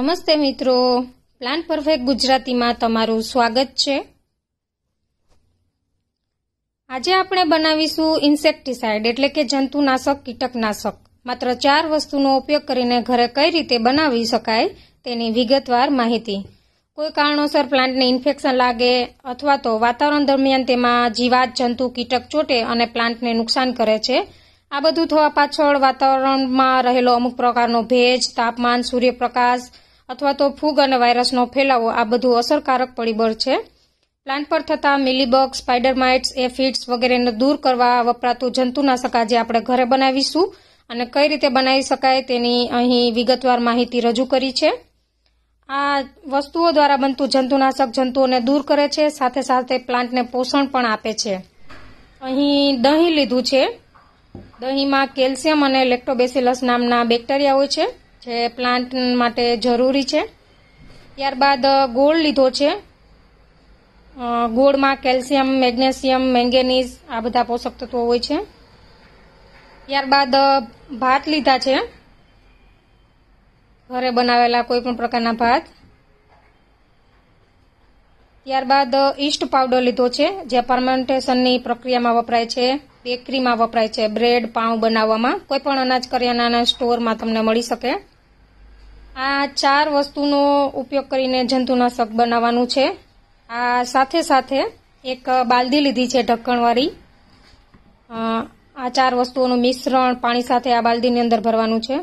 નમસ્તે મિત્રો plan perfect ગુજરાતીમાં તમારું સ્વાગત છે આજે આપણે બનાવીશું ઇન્સેક્ટિસાઇડ એટલે કે જંતુનાશક કીટકનાશક માત્ર ચાર વસ્તુનો ઉપયોગ કરીને ઘરે કઈ રીતે બનાવી શકાય તેની વિગતવાર માહિતી કોઈ કારણોસર પ્લાન્ટને ઇન્ફેક્શન લાગે અથવા તો વાતાવરણ દરમિયાન તેમાં જીવાત જંતુ કીટક ચોટે અને પ્લાન્ટને નુકસાન કરે છે આ બધું થવા પાછળ વાતાવરણમાં રહેલો અમુક પ્રકારનો ભેજ તાપમાન સૂર્યપ્રકાશ અથવા તો ફૂગ અને વાયરસનો ફેલાવો આ બધું અસરકારક પરિબળ છે પ્લાન્ટ પર થતા મિલીબગ સ્પાઇડરમાઇટ્સ એફિડ્સ વગેરેને દૂર કરવા વપરાતું જંતુનાશક આજે આપણે ઘરે બનાવીશું અને કઈ રીતે બનાવી શકાય તેની અહીં વિગતવાર માહિતી રજૂ કરી છે આ વસ્તુઓ દ્વારા બનતું જંતુનાશક જંતુઓને દૂર કરે છે સાથે સાથે પ્લાન્ટને પોષણ પણ આપે છે અહીં દહીં લીધું છે દહીંમાં કેલ્શિયમ અને લેક્ટોબેસિલસ નામના બેક્ટેરિયા હોય છે જે પ્લાન્ટ માટે જરૂરી છે ત્યારબાદ ગોળ લીધો છે ગોળમાં કેલ્શિયમ મેગ્નેશિયમ મેંગેનીઝ આ બધા પોષક તત્વો હોય છે ત્યારબાદ ભાત લીધા છે ઘરે બનાવેલા કોઈપણ પ્રકારના ભાત ત્યારબાદ ઈસ્ટ પાવડર લીધો છે જે પરમેન્ટેશનની પ્રક્રિયામાં વપરાય છે બેકરીમાં વપરાય છે બ્રેડ પાઉં બનાવવામાં કોઈ પણ અનાજ કરિયાણાના સ્ટોરમાં તમને મળી શકે આ ચાર વસ્તુનો ઉપયોગ કરીને જંતુનાશક બનાવવાનું છે આ સાથે સાથે એક બાલદી લીધી છે ઢક્કણવાળી આ ચાર વસ્તુઓનું મિશ્રણ પાણી સાથે આ બાલદીની અંદર ભરવાનું છે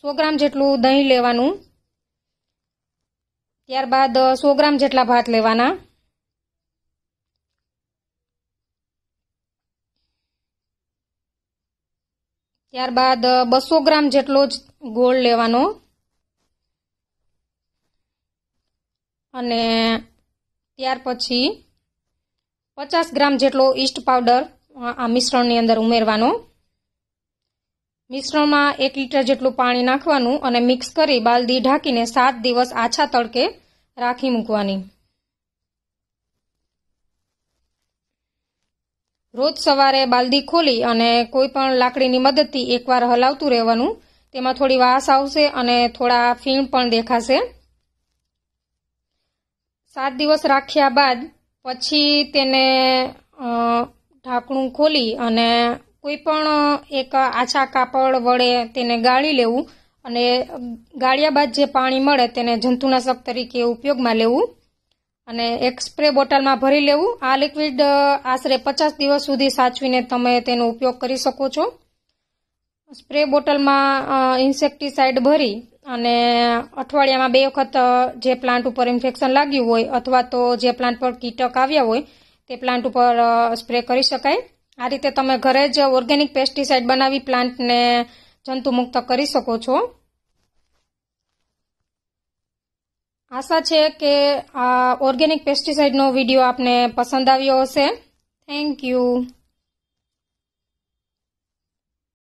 સો ગ્રામ જેટલું દહીં લેવાનું ત્યારબાદ સો ગ્રામ જેટલા ભાત લેવાના ત્યારબાદ બસો ગ્રામ જેટલો જ ગોળ લેવાનો અને ત્યાર પછી પચાસ ગ્રામ જેટલો ઈસ્ટ પાવડર આ મિશ્રણની અંદર ઉમેરવાનો મિશ્રણમાં એક લીટર જેટલું પાણી નાખવાનું અને મિક્સ કરી બાલદી ઢાંકીને સાત દિવસ આછા તડકે રાખી મૂકવાની રોજ સવારે બાલદી ખોલી અને કોઈ પણ લાકડીની મદદથી એકવાર હલાવતું રહેવાનું તેમાં થોડી વાસ આવશે અને થોડા ફીણ પણ દેખાશે સાત દિવસ રાખ્યા બાદ પછી તેને ઢાંકણું ખોલી અને કોઈ પણ એક આછા કાપડ વડે તેને ગાળી લેવું અને ગાળ્યા બાદ જે પાણી મળે તેને જંતુનાશક તરીકે ઉપયોગમાં લેવું અને એક સ્પ્રે બોટલમાં ભરી લેવું આ લિક્વિડ આશરે પચાસ દિવસ સુધી સાચવીને તમે તેનો ઉપયોગ કરી શકો છો સ્પ્રે બોટલમાં ઇન્સેક્ટિસાઇડ ભરી અને અઠવાડિયામાં બે વખત જે પ્લાન્ટ ઉપર ઇન્ફેક્શન લાગ્યું હોય અથવા તો જે પ્લાન્ટ પર કીટક આવ્યા હોય તે પ્લાન્ટ ઉપર સ્પ્રે કરી શકાય આ રીતે તમે ઘરે જ ઓર્ગેનિક પેસ્ટિસાઇડ બનાવી પ્લાન્ટને જંતુ મુક્ત કરી શકો છો આશા છે કે આ ઓર્ગેનિક પેસ્ટિસાઇડનો વિડીયો આપને પસંદ આવ્યો હશે થેન્ક યુ